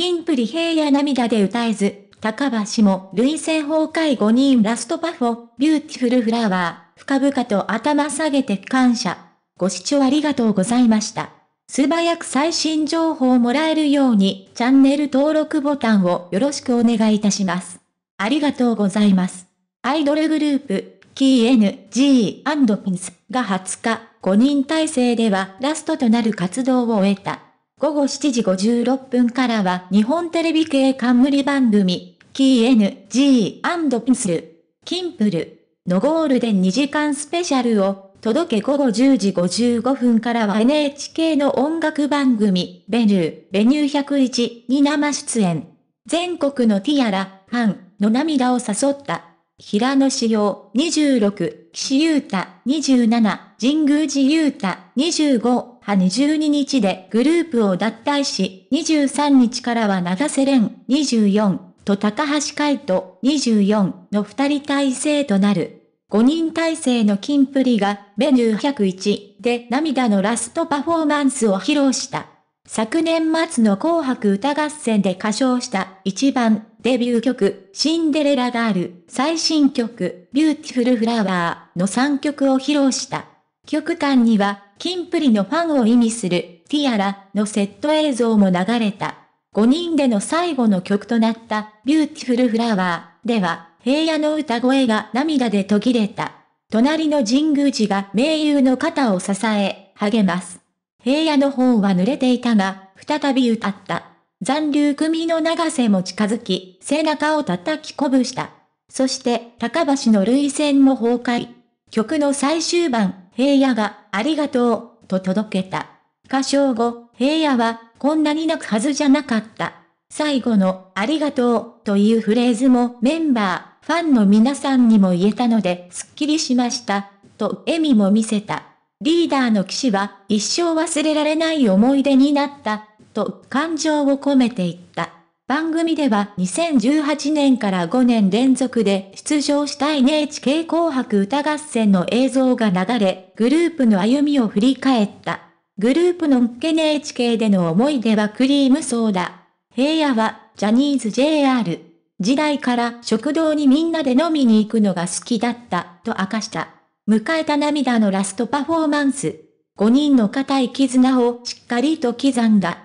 キンプリ平野涙で歌えず、高橋も累戦崩壊5人ラストパフォ、ビューティフルフラワー、深々と頭下げて感謝。ご視聴ありがとうございました。素早く最新情報をもらえるように、チャンネル登録ボタンをよろしくお願いいたします。ありがとうございます。アイドルグループ、KNG&PINS が20日、5人体制ではラストとなる活動を終えた。午後7時56分からは日本テレビ系冠番組、KNG& ピスル、キンプルのゴールデン2時間スペシャルを届け午後10時55分からは NHK の音楽番組、ベル、ベニュー101に生出演。全国のティアラ、ファンの涙を誘った。平野志陽26、岸優太27、神宮寺優太25、22日でグループを脱退し、23日からは長瀬廉24と高橋海人24の2人体制となる。5人体制のキンプリがメニュー101で涙のラストパフォーマンスを披露した。昨年末の紅白歌合戦で歌唱した一番デビュー曲シンデレラガール最新曲ビューティフルフラワーの3曲を披露した。極端には、キンプリのファンを意味する、ティアラのセット映像も流れた。5人での最後の曲となった、ビューティフルフラワーでは、平野の歌声が涙で途切れた。隣の神宮寺が盟友の肩を支え、励ます。平野の方は濡れていたが、再び歌った。残留組の長瀬も近づき、背中を叩き鼓舞した。そして、高橋の類戦も崩壊。曲の最終盤、平野が、ありがとう、と届けた。歌唱後、平野は、こんなに泣くはずじゃなかった。最後の、ありがとう、というフレーズもメンバー、ファンの皆さんにも言えたので、すっきりしました、と笑みも見せた。リーダーの騎士は、一生忘れられない思い出になった、と感情を込めて言った。番組では2018年から5年連続で出場した NHK 紅白歌合戦の映像が流れ、グループの歩みを振り返った。グループの NHK での思い出はクリームソーダ。平野はジャニーズ JR。時代から食堂にみんなで飲みに行くのが好きだったと明かした。迎えた涙のラストパフォーマンス。5人の固い絆をしっかりと刻んだ。